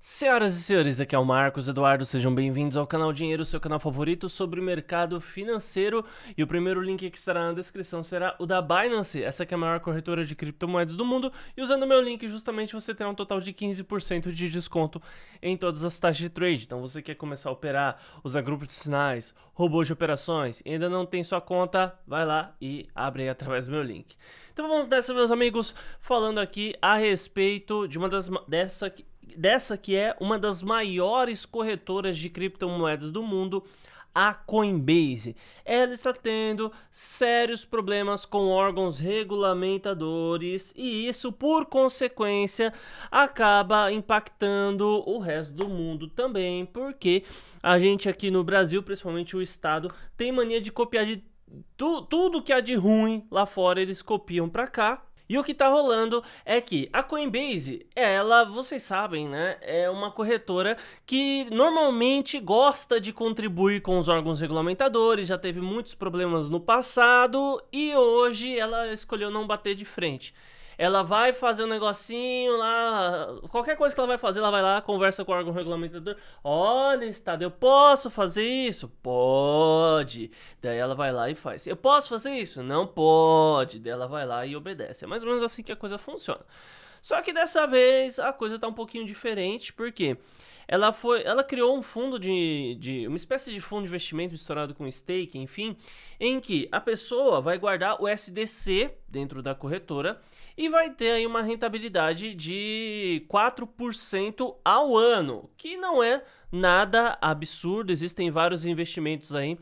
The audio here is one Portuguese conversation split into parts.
Senhoras e senhores, aqui é o Marcos Eduardo, sejam bem-vindos ao canal Dinheiro, seu canal favorito sobre o mercado financeiro. E o primeiro link que estará na descrição será o da Binance, essa que é a maior corretora de criptomoedas do mundo. E usando o meu link, justamente você terá um total de 15% de desconto em todas as taxas de trade. Então você quer começar a operar, usar grupos de sinais, robôs de operações, e ainda não tem sua conta, vai lá e abre aí através do meu link. Então vamos nessa, meus amigos, falando aqui a respeito de uma das dessa dessa que é uma das maiores corretoras de criptomoedas do mundo, a Coinbase. Ela está tendo sérios problemas com órgãos regulamentadores e isso, por consequência, acaba impactando o resto do mundo também, porque a gente aqui no Brasil, principalmente o Estado, tem mania de copiar de tu, tudo que há de ruim lá fora, eles copiam para cá e o que tá rolando é que a Coinbase, ela, vocês sabem, né, é uma corretora que normalmente gosta de contribuir com os órgãos regulamentadores, já teve muitos problemas no passado e hoje ela escolheu não bater de frente. Ela vai fazer um negocinho lá, qualquer coisa que ela vai fazer, ela vai lá, conversa com o órgão regulamentador. Olha, Estado, eu posso fazer isso? Pode. Daí ela vai lá e faz. Eu posso fazer isso? Não pode. Daí ela vai lá e obedece. É mais ou menos assim que a coisa funciona. Só que dessa vez a coisa tá um pouquinho diferente, porque ela foi, ela criou um fundo de, de uma espécie de fundo de investimento misturado com stake, enfim, em que a pessoa vai guardar o SDC dentro da corretora e vai ter aí uma rentabilidade de 4% ao ano, que não é nada absurdo, existem vários investimentos aí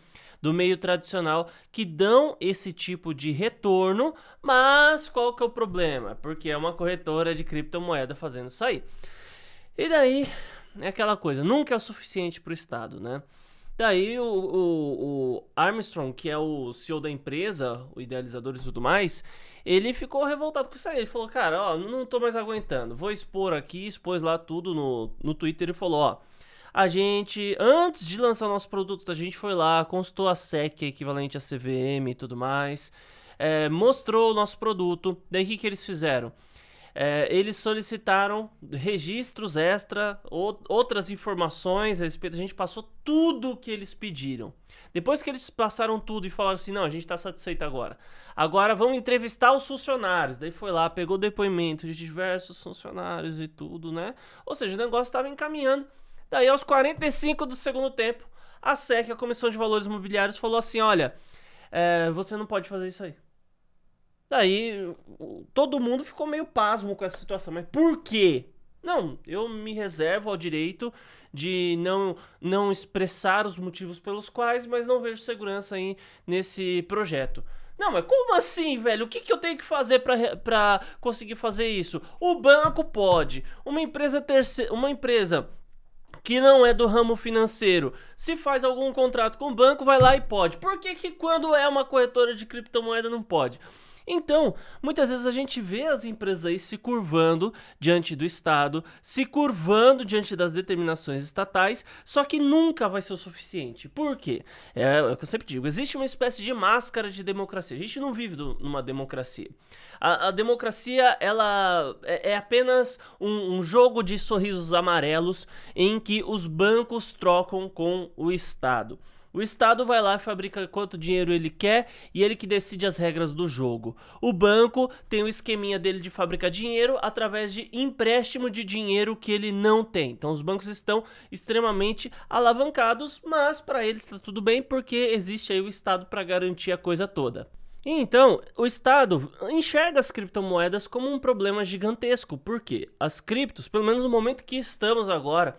do meio tradicional que dão esse tipo de retorno, mas qual que é o problema? Porque é uma corretora de criptomoeda fazendo isso aí. E daí é aquela coisa, nunca é o suficiente para o Estado, né? Daí o, o, o, Armstrong, que é o CEO da empresa, o idealizador e tudo mais, ele ficou revoltado com isso aí. Ele falou, cara, ó, não tô mais aguentando. Vou expor aqui, expôs lá tudo no, no Twitter e falou, ó a gente, antes de lançar o nosso produto, a gente foi lá, consultou a SEC, é equivalente a CVM e tudo mais, é, mostrou o nosso produto. Daí o que, que eles fizeram? É, eles solicitaram registros extra, ou, outras informações a respeito. A gente passou tudo o que eles pediram. Depois que eles passaram tudo e falaram assim: não, a gente está satisfeito agora. Agora vamos entrevistar os funcionários. Daí foi lá, pegou depoimento de diversos funcionários e tudo, né? Ou seja, o negócio estava encaminhando. Daí, aos 45 do segundo tempo, a SEC, a Comissão de Valores Imobiliários, falou assim: olha, é, você não pode fazer isso aí. Daí, todo mundo ficou meio pasmo com essa situação. Mas por quê? Não, eu me reservo ao direito de não, não expressar os motivos pelos quais, mas não vejo segurança aí nesse projeto. Não, mas como assim, velho? O que, que eu tenho que fazer para conseguir fazer isso? O banco pode. Uma empresa terceira, uma empresa que não é do ramo financeiro. Se faz algum contrato com o banco, vai lá e pode. Por que, que quando é uma corretora de criptomoeda não pode? Então, muitas vezes a gente vê as empresas aí se curvando diante do Estado, se curvando diante das determinações estatais, só que nunca vai ser o suficiente. Por quê? É, é, o que eu sempre digo, existe uma espécie de máscara de democracia. A gente não vive do, numa democracia. A, a, democracia, ela é, é apenas um, um jogo de sorrisos amarelos em que os bancos trocam com o Estado. O Estado vai lá e fabrica quanto dinheiro ele quer e ele que decide as regras do jogo. O banco tem o um esqueminha dele de fabricar dinheiro através de empréstimo de dinheiro que ele não tem. Então os bancos estão extremamente alavancados, mas para eles está tudo bem porque existe aí o Estado para garantir a coisa toda. Então, o Estado enxerga as criptomoedas como um problema gigantesco, porque as criptos, pelo menos no momento que estamos agora,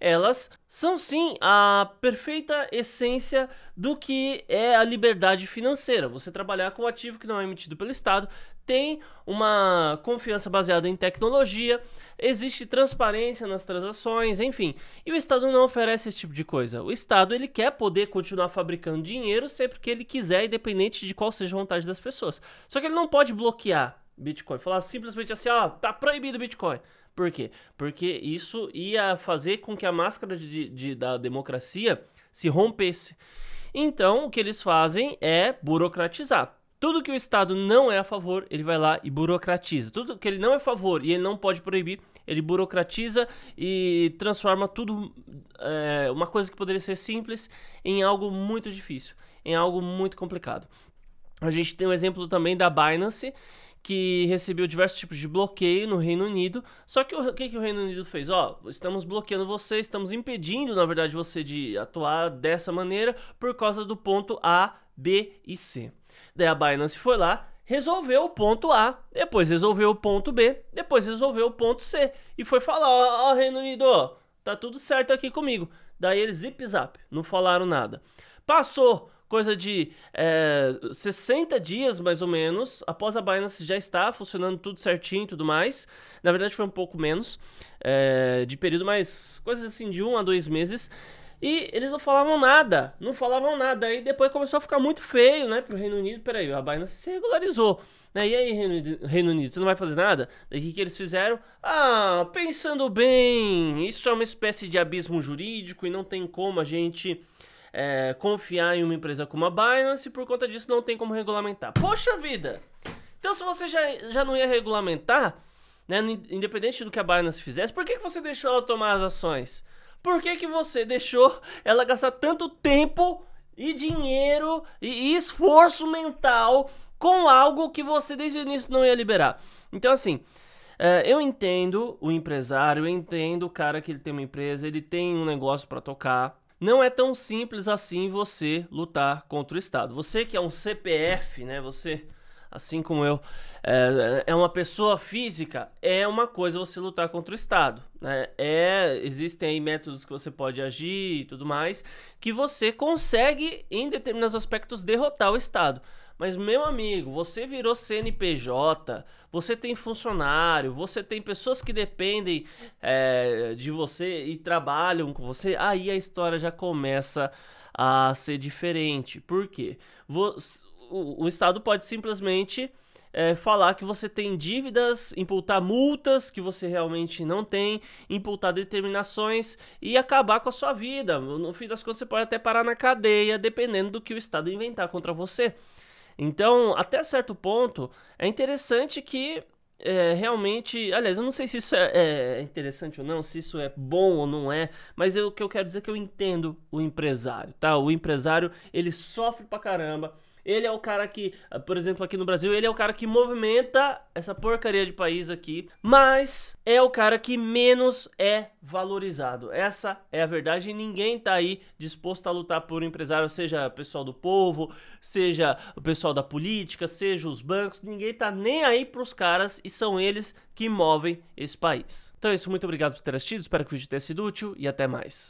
elas são sim a perfeita essência do que é a liberdade financeira. Você trabalhar com um ativo que não é emitido pelo Estado, tem uma confiança baseada em tecnologia, existe transparência nas transações, enfim. E o Estado não oferece esse tipo de coisa. O Estado ele quer poder continuar fabricando dinheiro sempre que ele quiser, independente de qual seja a vontade das pessoas. Só que ele não pode bloquear Bitcoin. Falar simplesmente assim, ó, ah, tá proibido Bitcoin. Por quê? Porque isso ia fazer com que a máscara de, de, da democracia se rompesse. Então, o que eles fazem é burocratizar. Tudo que o Estado não é a favor, ele vai lá e burocratiza. Tudo que ele não é a favor e ele não pode proibir, ele burocratiza e transforma tudo, é, uma coisa que poderia ser simples, em algo muito difícil, em algo muito complicado. A gente tem um exemplo também da Binance, que recebeu diversos tipos de bloqueio no Reino Unido. Só que o que, que o Reino Unido fez? Ó, estamos bloqueando você, estamos impedindo, na verdade, você de atuar dessa maneira por causa do ponto A, B e C. Daí a Binance foi lá, resolveu o ponto A, depois resolveu o ponto B, depois resolveu o ponto C. E foi falar, ó, ó Reino Unido, ó, tá tudo certo aqui comigo. Daí eles zip zap, não falaram nada. Passou coisa de é, eh, 60 dias mais ou menos, após a Binance já está funcionando tudo certinho e tudo mais. Na verdade, foi um pouco menos é, de período, mas coisas assim de um a dois meses. E eles não falavam nada, não falavam nada. Aí depois começou a ficar muito feio, né, pro Reino Unido. Peraí, a Binance se regularizou. Né? E aí, Reino, Reino Unido, você não vai fazer nada? Daí o que, que eles fizeram? Ah, pensando bem, isso é uma espécie de abismo jurídico e não tem como a gente é, confiar em uma empresa como a Binance e por conta disso não tem como regulamentar. Poxa vida! Então se você já, já não ia regulamentar, né, independente do que a Binance fizesse, por que, que você deixou ela tomar as ações? Por que, que você deixou ela gastar tanto tempo e dinheiro e esforço mental com algo que você desde o início não ia liberar? Então assim, é, eu entendo o empresário, eu entendo o cara que ele tem uma empresa, ele tem um negócio para tocar, não é tão simples assim você lutar contra o Estado. Você que é um CPF, né? Você, assim como eu, é, é uma pessoa física, é uma coisa você lutar contra o Estado. Né? É, existem aí métodos que você pode agir e tudo mais, que você consegue, em determinados aspectos, derrotar o Estado. Mas, meu amigo, você virou CNPJ, você tem funcionário, você tem pessoas que dependem é, de você e trabalham com você, aí a história já começa a ser diferente. Por quê? o, o Estado pode simplesmente. É, falar que você tem dívidas, imputar multas que você realmente não tem, imputar determinações e acabar com a sua vida. No fim das contas, você pode até parar na cadeia, dependendo do que o Estado inventar contra você. Então, até certo ponto, é interessante que é, realmente. Aliás, eu não sei se isso é, é, interessante ou não, se isso é bom ou não é, mas o que eu quero dizer é que eu entendo o empresário, tá? O empresário, ele sofre pra caramba ele é o cara que, por exemplo, aqui no Brasil, ele é o cara que movimenta essa porcaria de país aqui, mas é o cara que menos é valorizado. Essa é a verdade e ninguém tá aí disposto a lutar por um empresário, seja o pessoal do povo, seja o pessoal da política, seja os bancos, ninguém tá nem aí pros caras e são eles que movem esse país. Então é isso, muito obrigado por ter assistido, espero que o vídeo tenha sido útil e até mais.